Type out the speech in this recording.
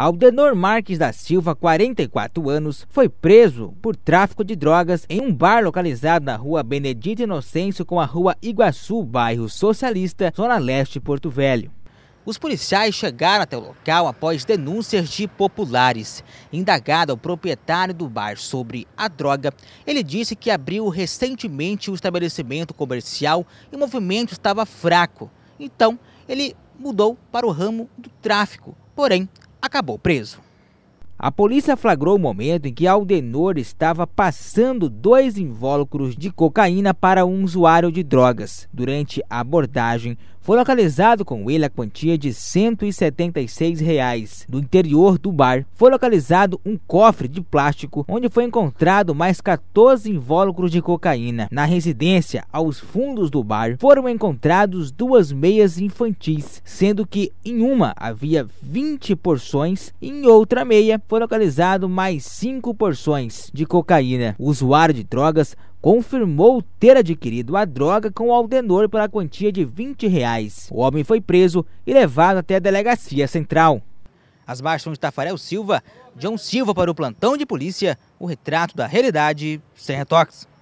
Aldenor Marques da Silva, 44 anos, foi preso por tráfico de drogas em um bar localizado na rua Benedito Inocêncio com a rua Iguaçu, bairro Socialista, Zona Leste, Porto Velho. Os policiais chegaram até o local após denúncias de populares. Indagado ao proprietário do bar sobre a droga, ele disse que abriu recentemente o estabelecimento comercial e o movimento estava fraco. Então, ele mudou para o ramo do tráfico. Porém, acabou preso. A polícia flagrou o momento em que Aldenor estava passando dois invólucros de cocaína para um usuário de drogas. Durante a abordagem, foi localizado com ele a quantia de R$ 176 reais. interior do bar, foi localizado um cofre de plástico onde foi encontrado mais 14 invólucros de cocaína. Na residência, aos fundos do bar, foram encontrados duas meias infantis, sendo que em uma havia 20 porções e em outra meia foi localizado mais cinco porções de cocaína. O usuário de drogas confirmou ter adquirido a droga com o Aldenor pela quantia de 20 reais. O homem foi preso e levado até a delegacia central. As baixas de Tafarel Silva, John Silva para o plantão de polícia, o retrato da realidade sem retoques.